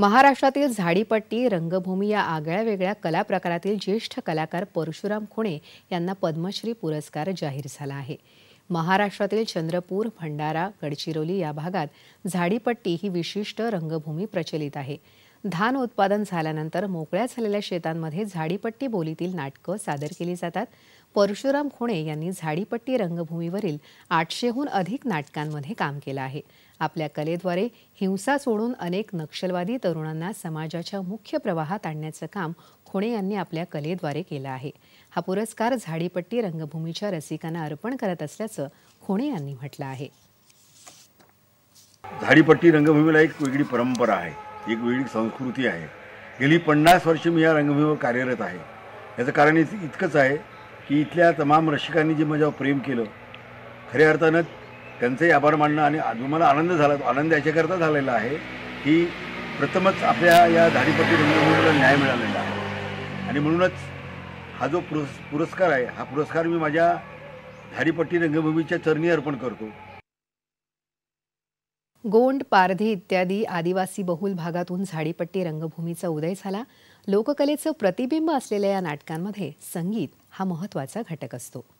महाराष्ट्रातील झाडीपट्टी रंगभूमी या आगळ्या वेगळ्या कला प्रकारातील ज्येष्ठ कलाकार परशुराम खुणे यांना पद्मश्री पुरस्कार जाहीर झाला आहे महाराष्ट्रातील चंद्रपूर भंडारा गडचिरोली या भागात झाडीपट्टी ही विशिष्ट रंगभूमी प्रचलित आहे धान उत्पादन झाल्यानंतर मोकळ्या झालेल्या शेतांमध्ये झाडीपट्टी बोलीतील नाटकं सादर केली जातात परशुराम खुणे यांनी झाडीपट्टी रंगभूमीवरील आठशेहून अधिक नाटकांमध्ये काम केलं आहे आपल्या कलेद्वारे हिंसा सोडून अनेक नक्षलवादी तरुणांना समाजाच्या मुख्य प्रवाहात आणण्याचं काम खुणे यांनी आपल्या कलेद्वारे केलं आहे हा पुरस्कार झाडीपट्टी रंगभूमीच्या रसिकांना अर्पण करत असल्याचं खुणे यांनी म्हटलं आहे झाडीपट्टी रंगभूमीला एक वेगळी परंपरा आहे एक वेगळी संस्कृती आहे गेली पन्नास वर्ष मी या रंगभूमीवर कार्यरत आहे याचं कारण इतकंच आहे की इथल्या तमाम रसिकांनी जे माझ्यावर प्रेम केलं खऱ्या अर्थानं त्यांचंही आभार मानणं आणि मला आनंद झाला आनंद याच्याकरता झालेला आहे की प्रथमच आपल्या या धाडीपती रंगभूमीला न्याय मिळालेला आहे आणि म्हणूनच हा जो पुरस् पुरस्कार आहे हा पुरस्कार मी माझ्या धाडीपट्टी रंगभूमीच्या चरणी अर्पण करतो गोंड पारधी इत्यादी आदिवासी बहुल भागातून झाडीपट्टी रंगभूमीचा उदय झाला लोककलेचं प्रतिबिंब असलेल्या या नाटकांमध्ये संगीत हा महत्त्वाचा घटक असतो